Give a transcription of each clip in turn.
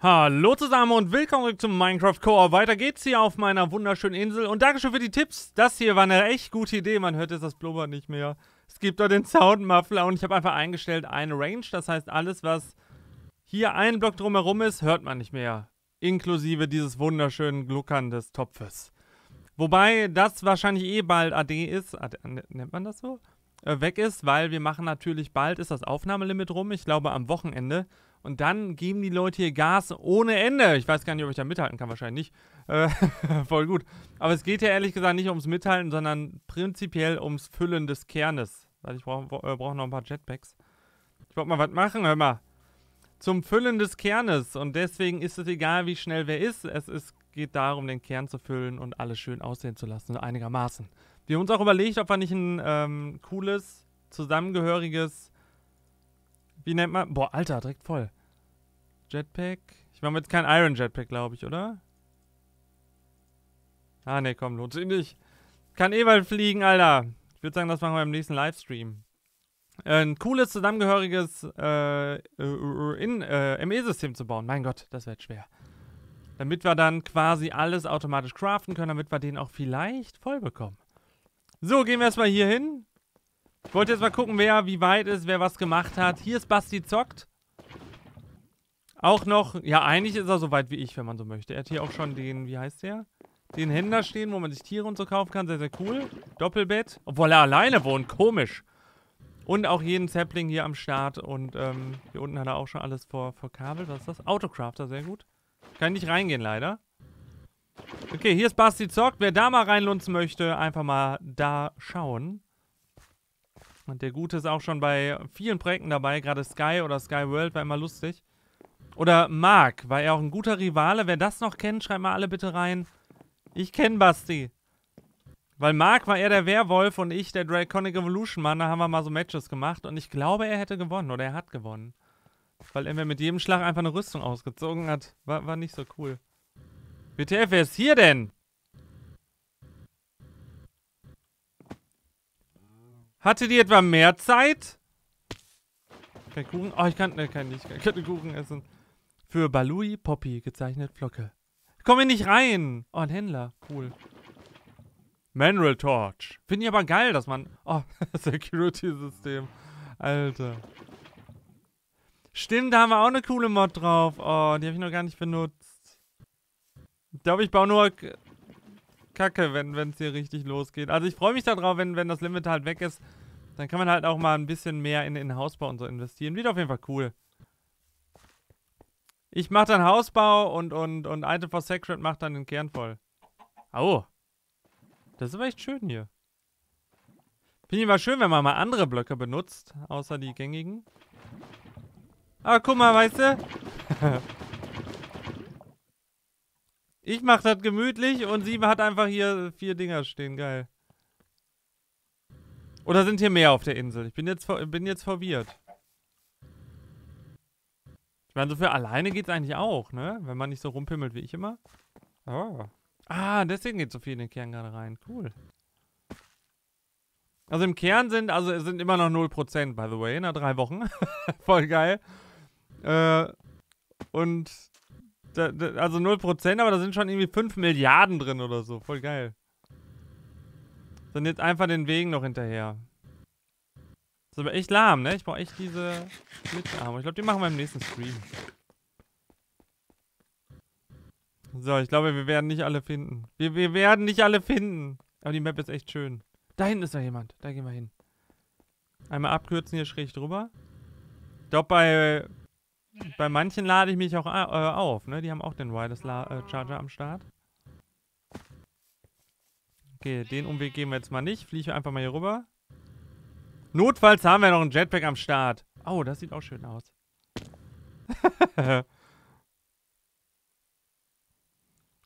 Hallo zusammen und willkommen zurück zum Minecraft Core. Weiter geht's hier auf meiner wunderschönen Insel und Dankeschön für die Tipps. Das hier war eine echt gute Idee, man hört jetzt das Blubbern nicht mehr. Es gibt da den Soundmuffler und ich habe einfach eingestellt eine Range, das heißt alles, was hier einen Block drumherum ist, hört man nicht mehr. Inklusive dieses wunderschönen Gluckern des Topfes. Wobei das wahrscheinlich eh bald AD ist, AD, nennt man das so? Äh, weg ist, weil wir machen natürlich bald, ist das Aufnahmelimit rum, ich glaube am Wochenende. Und dann geben die Leute hier Gas ohne Ende. Ich weiß gar nicht, ob ich da mithalten kann, wahrscheinlich nicht. Äh, voll gut. Aber es geht ja ehrlich gesagt nicht ums Mithalten, sondern prinzipiell ums Füllen des Kernes. Also ich brauche äh, brauch noch ein paar Jetpacks. Ich wollte mal was machen, hör mal. Zum Füllen des Kernes. Und deswegen ist es egal, wie schnell wer ist. Es ist, geht darum, den Kern zu füllen und alles schön aussehen zu lassen, einigermaßen. Wir haben uns auch überlegt, ob wir nicht ein ähm, cooles, zusammengehöriges, wie nennt man, boah, Alter, direkt voll. Jetpack. Ich mache mir jetzt kein Iron Jetpack, glaube ich, oder? Ah, ne, komm, lohnt sich nicht. Kann Ewald eh fliegen, Alter. Ich würde sagen, das machen wir im nächsten Livestream. ein cooles, zusammengehöriges äh, äh, äh, äh ME-System zu bauen. Mein Gott, das wird schwer. Damit wir dann quasi alles automatisch craften können, damit wir den auch vielleicht voll bekommen. So, gehen wir erstmal hier hin. Ich wollte jetzt mal gucken, wer wie weit ist, wer was gemacht hat. Hier ist Basti Zockt. Auch noch, ja, eigentlich ist er so weit wie ich, wenn man so möchte. Er hat hier auch schon den, wie heißt der? Den Händler stehen, wo man sich Tiere und so kaufen kann. Sehr, sehr cool. Doppelbett. Obwohl er alleine wohnt. Komisch. Und auch jeden Sapling hier am Start. Und ähm, hier unten hat er auch schon alles vor, vor Kabel. Was ist das? Autocrafter, sehr gut. Kann ich nicht reingehen, leider. Okay, hier ist Basti Zockt. Wer da mal reinlunzen möchte, einfach mal da schauen. Und der Gute ist auch schon bei vielen Projekten dabei. Gerade Sky oder Sky World war immer lustig. Oder Marc, war er auch ein guter Rivale? Wer das noch kennt, schreibt mal alle bitte rein. Ich kenne Basti. Weil Marc war eher der Werwolf und ich der Draconic Evolution Mann. Da haben wir mal so Matches gemacht und ich glaube, er hätte gewonnen oder er hat gewonnen. Weil er mir mit jedem Schlag einfach eine Rüstung ausgezogen hat. War, war nicht so cool. WTF, wer ist hier denn? Hatte die etwa mehr Zeit? Kein Kuchen? Oh, ich kann, ne, kann nicht. Ich kann keine Kuchen essen. Für Balui Poppy gezeichnet Flocke. Komm hier nicht rein! Oh, ein Händler. Cool. Manual Torch. Finde ich aber geil, dass man... Oh, Security-System. Alter. Stimmt, da haben wir auch eine coole Mod drauf. Oh, die habe ich noch gar nicht benutzt. Ich glaube, ich baue nur Kacke, wenn es hier richtig losgeht. Also ich freue mich darauf, wenn, wenn das Limit halt weg ist. Dann kann man halt auch mal ein bisschen mehr in den Hausbau und so investieren. Wird auf jeden Fall cool. Ich mach dann Hausbau und, und, und Item for Sacred macht dann den Kern voll. Au. Das ist aber echt schön hier. Finde ich immer schön, wenn man mal andere Blöcke benutzt, außer die gängigen. Ah, guck mal, weißt du? ich mach das gemütlich und sie hat einfach hier vier Dinger stehen. Geil. Oder sind hier mehr auf der Insel? Ich bin jetzt, bin jetzt verwirrt. Ich meine, so für alleine geht es eigentlich auch, ne? Wenn man nicht so rumpimmelt wie ich immer. Oh. Ah, deswegen geht so viel in den Kern gerade rein. Cool. Also im Kern sind, also es sind immer noch 0%, by the way, nach drei Wochen. Voll geil. Äh, und da, da, also 0%, aber da sind schon irgendwie 5 Milliarden drin oder so. Voll geil. Dann jetzt einfach den Wegen noch hinterher. Das ist aber echt lahm, ne? Ich brauche echt diese Schlittenarme. Ich glaube, die machen wir im nächsten Stream. So, ich glaube, wir werden nicht alle finden. Wir, wir werden nicht alle finden. Aber die Map ist echt schön. Da hinten ist da jemand. Da gehen wir hin. Einmal abkürzen hier schräg drüber. Ich glaube, bei, bei manchen lade ich mich auch äh, auf. Ne? Die haben auch den Wireless La äh, Charger am Start. Okay, den Umweg gehen wir jetzt mal nicht. Fliege einfach mal hier rüber. Notfalls haben wir noch einen Jetpack am Start. Oh, das sieht auch schön aus.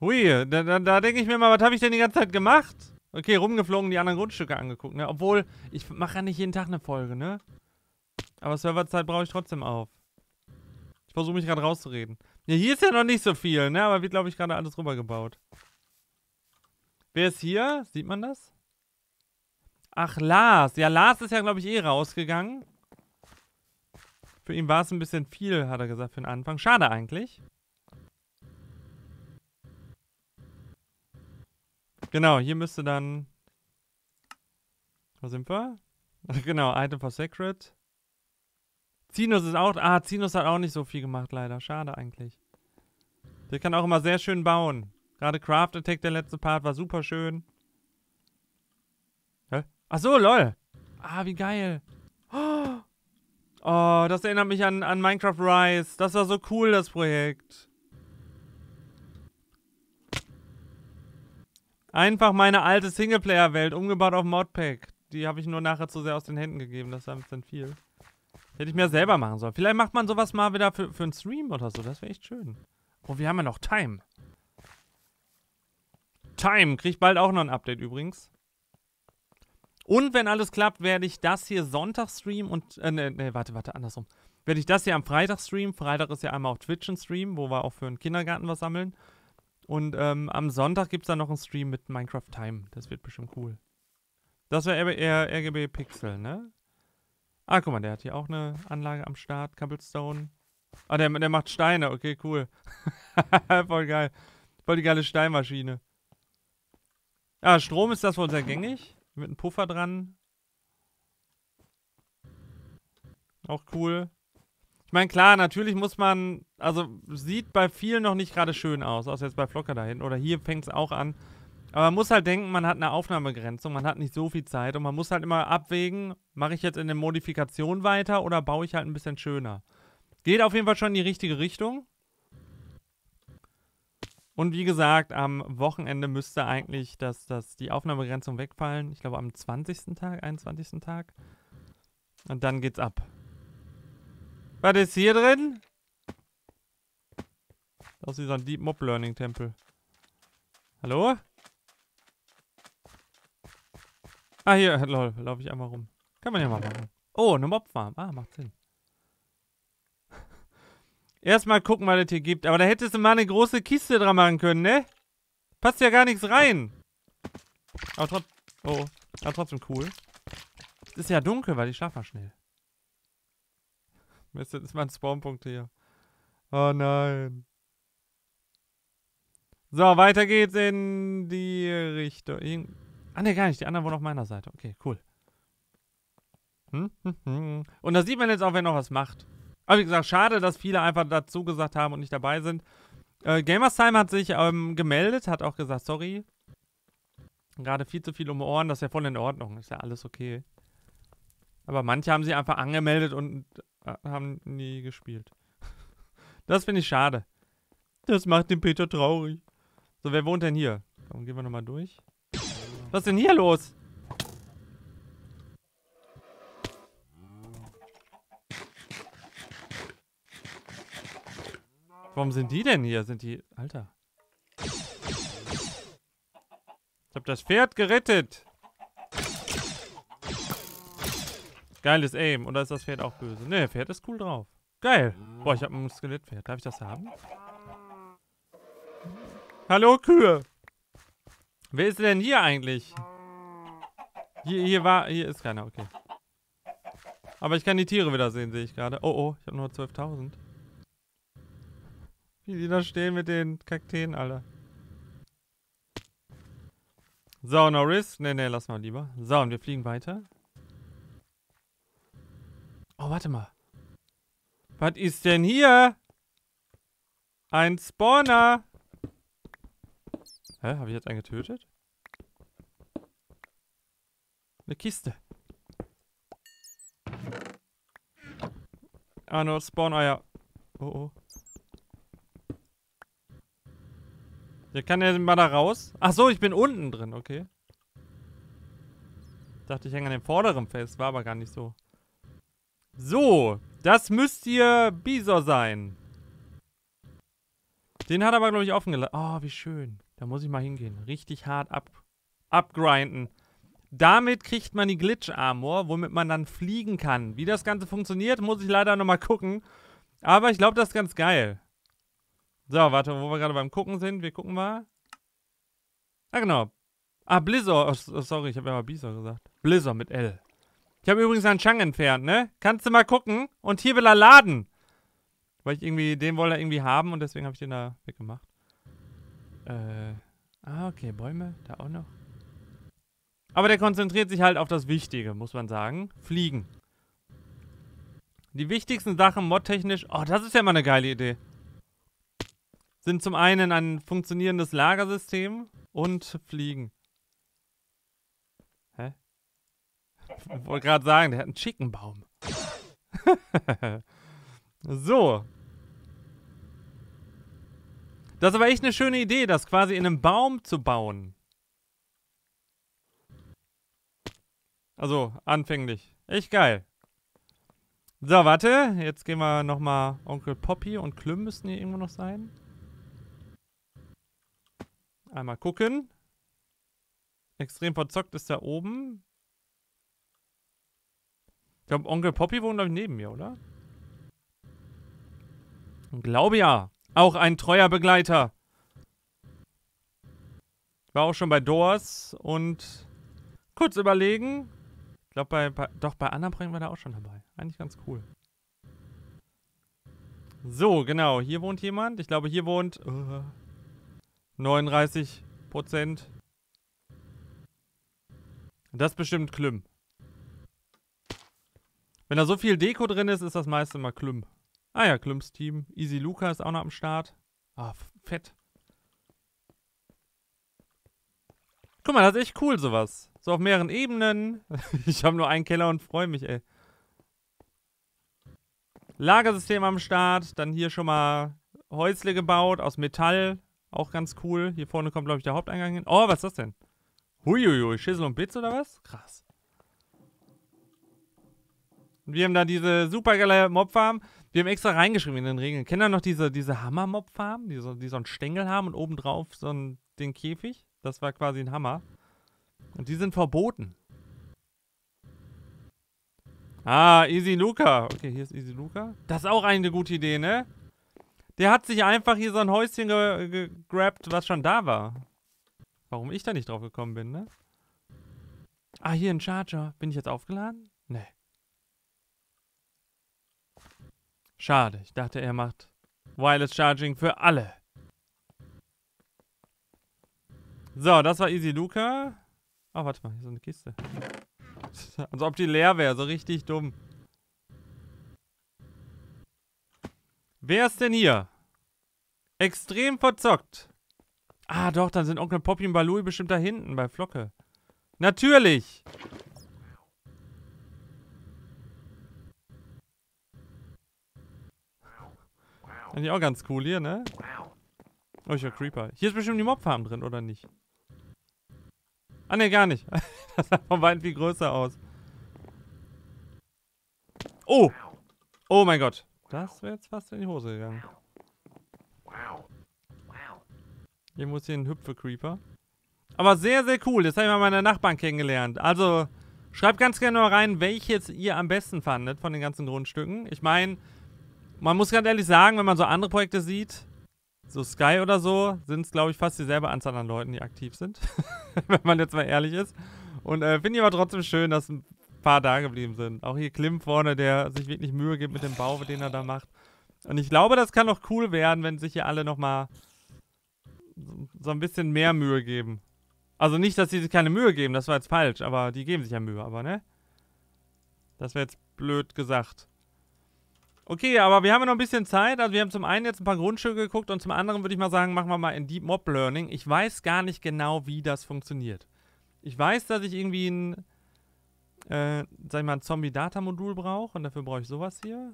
Hui, da, da, da denke ich mir mal, was habe ich denn die ganze Zeit gemacht? Okay, rumgeflogen, die anderen Grundstücke angeguckt, ne? Obwohl, ich mache ja nicht jeden Tag eine Folge, ne? Aber Serverzeit brauche ich trotzdem auf. Ich versuche mich gerade rauszureden. Ja, hier ist ja noch nicht so viel, ne? Aber wird, glaube ich, gerade alles rübergebaut. Wer ist hier? Sieht man das? Ach, Lars. Ja, Lars ist ja, glaube ich, eh rausgegangen. Für ihn war es ein bisschen viel, hat er gesagt, für den Anfang. Schade eigentlich. Genau, hier müsste dann... Wo sind wir? genau, Item for Sacred. Zinus ist auch... Ah, Zinus hat auch nicht so viel gemacht, leider. Schade eigentlich. Der kann auch immer sehr schön bauen. Gerade Craft Attack, der letzte Part, war super schön. Ach so, lol. Ah, wie geil. Oh, das erinnert mich an, an Minecraft Rise. Das war so cool, das Projekt. Einfach meine alte Singleplayer-Welt, umgebaut auf Modpack. Die habe ich nur nachher zu sehr aus den Händen gegeben. Das war ein bisschen viel. Hätte ich mir selber machen sollen. Vielleicht macht man sowas mal wieder für, für einen Stream oder so. Das wäre echt schön. Oh, wir haben ja noch Time. Time kriegt bald auch noch ein Update übrigens. Und wenn alles klappt, werde ich das hier Sonntag streamen und. Äh, nee, nee, warte, warte, andersrum. Werde ich das hier am Freitag streamen. Freitag ist ja einmal auf Twitch ein Stream, wo wir auch für den Kindergarten was sammeln. Und ähm, am Sonntag gibt es dann noch einen Stream mit Minecraft Time. Das wird bestimmt cool. Das wäre RGB Pixel, ne? Ah, guck mal, der hat hier auch eine Anlage am Start. Cobblestone. Ah, der, der macht Steine. Okay, cool. Voll geil. Voll die geile Steinmaschine. Ah, Strom ist das wohl sehr gängig. Mit einem Puffer dran. Auch cool. Ich meine, klar, natürlich muss man, also sieht bei vielen noch nicht gerade schön aus, außer jetzt bei Flocker da hinten Oder hier fängt es auch an. Aber man muss halt denken, man hat eine Aufnahmegrenzung, man hat nicht so viel Zeit und man muss halt immer abwägen, mache ich jetzt in der Modifikation weiter oder baue ich halt ein bisschen schöner. Geht auf jeden Fall schon in die richtige Richtung. Und wie gesagt, am Wochenende müsste eigentlich das, das, die Aufnahmebegrenzung wegfallen. Ich glaube am 20. Tag, 21. Tag. Und dann geht's ab. Was ist hier drin? Aus ein Deep Mob Learning Tempel. Hallo? Ah, hier, lol, laufe ich einmal rum. Kann man ja mal machen. Oh, eine Mob Farm. Ah, macht Sinn. Erstmal gucken, was es hier gibt. Aber da hättest du mal eine große Kiste dran machen können, ne? Passt ja gar nichts rein. Aber, trot oh. Aber trotzdem cool. Es ist ja dunkel, weil ich schlafe mal schnell. Mist, das ist mein Spawnpunkt hier. Oh nein. So, weiter geht's in die Richtung. ah ne, gar nicht. Die anderen wohnen auf meiner Seite. Okay, cool. Hm, hm, hm. Und da sieht man jetzt auch, wer noch was macht. Aber wie gesagt, schade, dass viele einfach dazu gesagt haben und nicht dabei sind. Äh, Time hat sich ähm, gemeldet, hat auch gesagt, sorry. Gerade viel zu viel um Ohren, das ist ja voll in Ordnung, ist ja alles okay. Aber manche haben sich einfach angemeldet und äh, haben nie gespielt. das finde ich schade. Das macht den Peter traurig. So, wer wohnt denn hier? Dann gehen wir nochmal durch. Was ist denn hier los? Warum sind die denn hier? Sind die... Alter. Ich hab das Pferd gerettet. Geiles Aim. Oder ist das Pferd auch böse? Ne, Pferd ist cool drauf. Geil. Boah, ich hab ein Skelettpferd. Darf ich das haben? Hallo, Kühe. Wer ist denn hier eigentlich? Hier, hier war... Hier ist keiner, okay. Aber ich kann die Tiere wieder sehen, sehe ich gerade. Oh, oh, ich habe nur 12.000. Wie die da stehen mit den Kakteen, alle. So, no risk. Nee, nee, lass mal lieber. So, und wir fliegen weiter. Oh, warte mal. Was ist denn hier? Ein Spawner. Hä, habe ich jetzt einen getötet? Eine Kiste. Ah, nur Spawn-Eier. Oh, oh. Ja, kann er mal da raus? Ach so, ich bin unten drin, okay. Dachte, ich hänge an dem vorderen fest, war aber gar nicht so. So, das müsst ihr Bisor sein. Den hat er aber, glaube ich, offen gelassen. Oh, wie schön. Da muss ich mal hingehen. Richtig hart ab abgrinden. Damit kriegt man die Glitch-Armor, womit man dann fliegen kann. Wie das Ganze funktioniert, muss ich leider nochmal gucken. Aber ich glaube, das ist ganz geil. So, warte, wo wir gerade beim Gucken sind. Wir gucken mal. Ah, genau. Ah, Blizzard. Oh, sorry, ich habe ja mal Blizzard gesagt. Blizzard mit L. Ich habe übrigens einen Chang entfernt, ne? Kannst du mal gucken? Und hier will er laden. Weil ich irgendwie, den wollte er irgendwie haben und deswegen habe ich den da weggemacht. Äh. Ah, okay, Bäume, da auch noch. Aber der konzentriert sich halt auf das Wichtige, muss man sagen. Fliegen. Die wichtigsten Sachen modtechnisch. Oh, das ist ja mal eine geile Idee sind zum einen ein funktionierendes Lagersystem und Fliegen. Hä? Ich wollte gerade sagen, der hat einen Chickenbaum. so. Das ist aber echt eine schöne Idee, das quasi in einem Baum zu bauen. Also, anfänglich. Echt geil. So, warte. Jetzt gehen wir nochmal. Onkel Poppy und Klüm müssen hier irgendwo noch sein. Einmal gucken. Extrem verzockt ist da oben. Ich glaube, Onkel Poppy wohnt, glaube ich, neben mir, oder? Ich glaube ja. Auch ein treuer Begleiter. war auch schon bei Doors und kurz überlegen. Ich glaube, bei, bei, doch, bei Anna bringen war der auch schon dabei. Eigentlich ganz cool. So, genau. Hier wohnt jemand. Ich glaube, hier wohnt... Uh, 39 Prozent. Das bestimmt Klüm. Wenn da so viel Deko drin ist, ist das meiste mal Klüm. Ah ja, Klüms Team. Easy Luca ist auch noch am Start. Ah, fett. Guck mal, das ist echt cool, sowas. So auf mehreren Ebenen. ich habe nur einen Keller und freue mich, ey. Lagersystem am Start. Dann hier schon mal Häusle gebaut aus Metall. Auch ganz cool. Hier vorne kommt, glaube ich, der Haupteingang hin. Oh, was ist das denn? Huiuiui, Schissel und Bits oder was? Krass. wir haben da diese supergeile Mobfarm. Wir haben extra reingeschrieben in den Regeln. Kennt ihr noch diese, diese Hammer-Mobfarm, die so, die so einen Stängel haben und obendrauf so einen, den Käfig? Das war quasi ein Hammer. Und die sind verboten. Ah, Easy Luca. Okay, hier ist Easy Luca. Das ist auch eine gute Idee, ne? Der hat sich einfach hier so ein Häuschen gegrabt, was schon da war. Warum ich da nicht drauf gekommen bin, ne? Ah, hier ein Charger. Bin ich jetzt aufgeladen? Nee. Schade, ich dachte, er macht Wireless Charging für alle. So, das war Easy Luca. Ah, oh, warte mal, hier ist eine Kiste. Als ob die leer wäre, so richtig dumm. Wer ist denn hier? Extrem verzockt. Ah, doch, dann sind Onkel Poppy und Baloo bestimmt da hinten bei Flocke. Natürlich! Fand ich auch ganz cool hier, ne? Oh, ich war Creeper. Hier ist bestimmt die Mobfarm drin, oder nicht? Ah, ne, gar nicht. das sah von Weitem viel größer aus. Oh! Oh mein Gott. Das wäre jetzt fast in die Hose gegangen. Wow. Wow. Hier muss hier ein Hüpfe-Creeper. Aber sehr, sehr cool. Jetzt habe ich mal meine Nachbarn kennengelernt. Also, schreibt ganz gerne mal rein, welches ihr am besten fandet von den ganzen Grundstücken. Ich meine, man muss ganz ehrlich sagen, wenn man so andere Projekte sieht, so Sky oder so, sind es, glaube ich, fast dieselbe Anzahl an Leuten, die aktiv sind. wenn man jetzt mal ehrlich ist. Und äh, finde ich aber trotzdem schön, dass paar da geblieben sind. Auch hier Klim vorne, der sich wirklich Mühe gibt mit dem Bau, den er da macht. Und ich glaube, das kann noch cool werden, wenn sich hier alle nochmal so ein bisschen mehr Mühe geben. Also nicht, dass sie sich keine Mühe geben, das war jetzt falsch, aber die geben sich ja Mühe, aber ne? Das wäre jetzt blöd gesagt. Okay, aber wir haben ja noch ein bisschen Zeit. Also wir haben zum einen jetzt ein paar Grundstücke geguckt und zum anderen würde ich mal sagen, machen wir mal in Deep Mob Learning. Ich weiß gar nicht genau, wie das funktioniert. Ich weiß, dass ich irgendwie ein äh, sag ich mal, ein Zombie-Data-Modul brauche und dafür brauche ich sowas hier.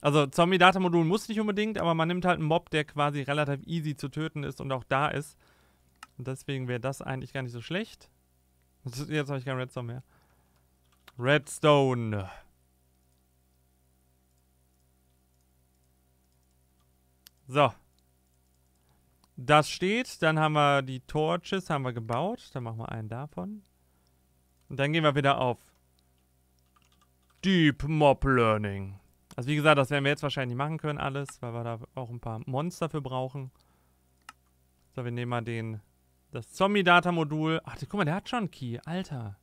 Also Zombie-Data-Modul muss nicht unbedingt, aber man nimmt halt einen Mob, der quasi relativ easy zu töten ist und auch da ist. Und deswegen wäre das eigentlich gar nicht so schlecht. Jetzt habe ich kein Redstone mehr. Redstone. So. Das steht. Dann haben wir die Torches haben wir gebaut. Dann machen wir einen davon. Und dann gehen wir wieder auf Deep Mob Learning. Also wie gesagt, das werden wir jetzt wahrscheinlich machen können alles, weil wir da auch ein paar Monster für brauchen. So, wir nehmen mal den, das Zombie-Data-Modul. Ach, guck mal, der hat schon einen Key. Alter.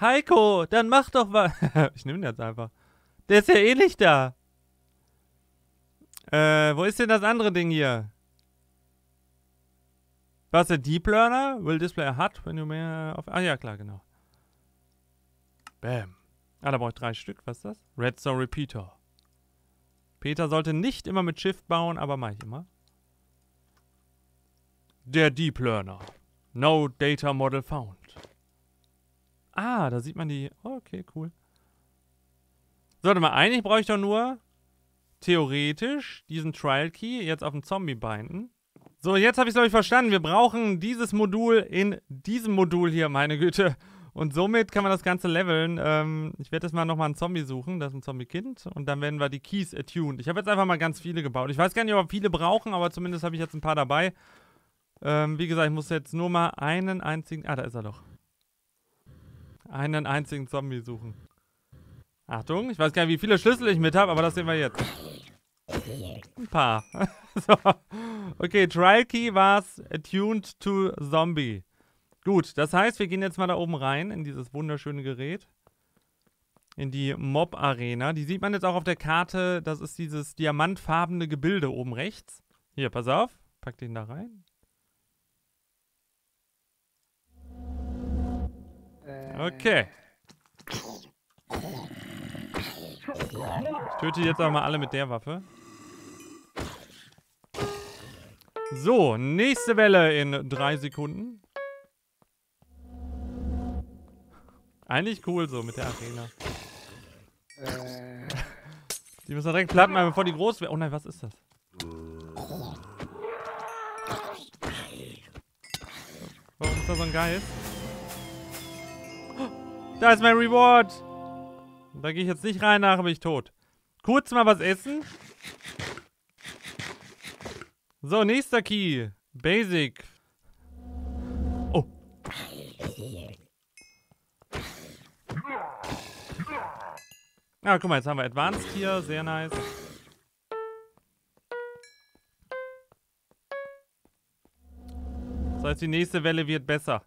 Heiko, dann mach doch was. ich nehme den jetzt einfach. Der ist ja eh nicht da. Äh, wo ist denn das andere Ding hier? Was der Deep Learner? Will Display a hat, wenn du mehr auf. Ah ja, klar, genau. Bam. Ah, da brauche ich drei Stück. Was ist das? Redstone Repeater. Peter sollte nicht immer mit Shift bauen, aber mache ich immer. Der Deep Learner. No Data Model Found. Ah, da sieht man die... Okay, cool. Sollte mal, eigentlich brauche ich doch nur theoretisch diesen Trial Key jetzt auf den Zombie binden. So, jetzt habe ich es euch verstanden. Wir brauchen dieses Modul in diesem Modul hier, meine Güte. Und somit kann man das Ganze leveln. Ähm, ich werde jetzt mal nochmal einen Zombie suchen. Das ist ein Zombie-Kind. Und dann werden wir die Keys attuned. Ich habe jetzt einfach mal ganz viele gebaut. Ich weiß gar nicht, ob wir viele brauchen, aber zumindest habe ich jetzt ein paar dabei. Ähm, wie gesagt, ich muss jetzt nur mal einen einzigen... Ah, da ist er doch. Einen einzigen Zombie suchen. Achtung, ich weiß gar nicht, wie viele Schlüssel ich mit habe, aber das sehen wir jetzt. Ein paar. so. Okay, Trial Key war's Attuned to Zombie. Gut, das heißt, wir gehen jetzt mal da oben rein in dieses wunderschöne Gerät. In die Mob-Arena. Die sieht man jetzt auch auf der Karte. Das ist dieses diamantfarbene Gebilde oben rechts. Hier, pass auf. Pack den da rein. Äh. Okay. Ich töte jetzt auch mal alle mit der Waffe. So, nächste Welle in drei Sekunden. Eigentlich cool so mit der Arena. Äh. Die müssen direkt platten, bevor die groß werden. Oh nein, was ist das? Warum ist da so ein Geist? Da ist mein Reward! Da gehe ich jetzt nicht rein, nachher bin ich tot. Kurz mal was essen. So, nächster Key. Basic. Oh. Ah, guck mal, jetzt haben wir Advanced hier. Sehr nice. Das heißt, die nächste Welle wird besser.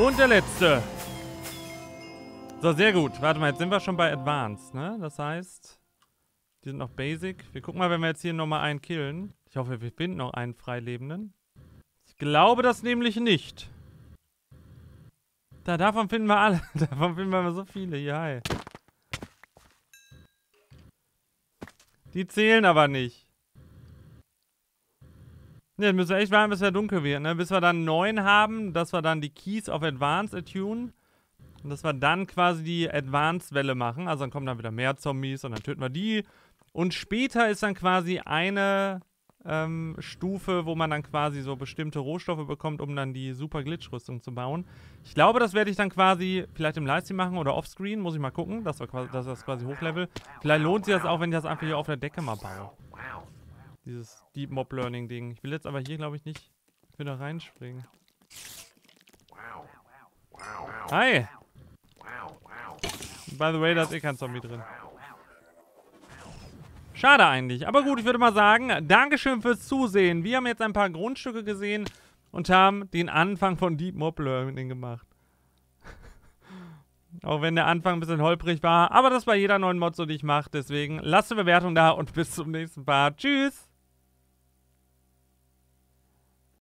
Und der letzte. So, sehr gut. Warte mal, jetzt sind wir schon bei Advanced, ne? Das heißt, die sind noch Basic. Wir gucken mal, wenn wir jetzt hier nochmal einen killen. Ich hoffe, wir finden noch einen Freilebenden. Ich glaube das nämlich nicht. Da, davon finden wir alle. davon finden wir so viele. Hier, Die zählen aber nicht. Ne, ja, müssen wir echt warten, bis wir dunkel wird, ne? Bis wir dann 9 haben, dass wir dann die Keys auf Advanced attunen. Und dass wir dann quasi die Advanced-Welle machen. Also dann kommen dann wieder mehr Zombies und dann töten wir die. Und später ist dann quasi eine ähm, Stufe, wo man dann quasi so bestimmte Rohstoffe bekommt, um dann die super Glitch-Rüstung zu bauen. Ich glaube, das werde ich dann quasi vielleicht im Livestream machen oder offscreen, muss ich mal gucken, dass, wir quasi, dass das quasi hochlevel. Vielleicht lohnt sich das auch, wenn ich das einfach hier auf der Decke mal baue. Dieses Deep Mob Learning Ding. Ich will jetzt aber hier, glaube ich, nicht wieder reinspringen. Hi! By the way, da ist eh kein Zombie drin. Schade eigentlich. Aber gut, ich würde mal sagen, Dankeschön fürs Zusehen. Wir haben jetzt ein paar Grundstücke gesehen und haben den Anfang von Deep Mob Learning gemacht. Auch wenn der Anfang ein bisschen holprig war. Aber das bei jeder neuen Mod so, die ich mache. Deswegen lasst eine Bewertung da und bis zum nächsten Part. Tschüss!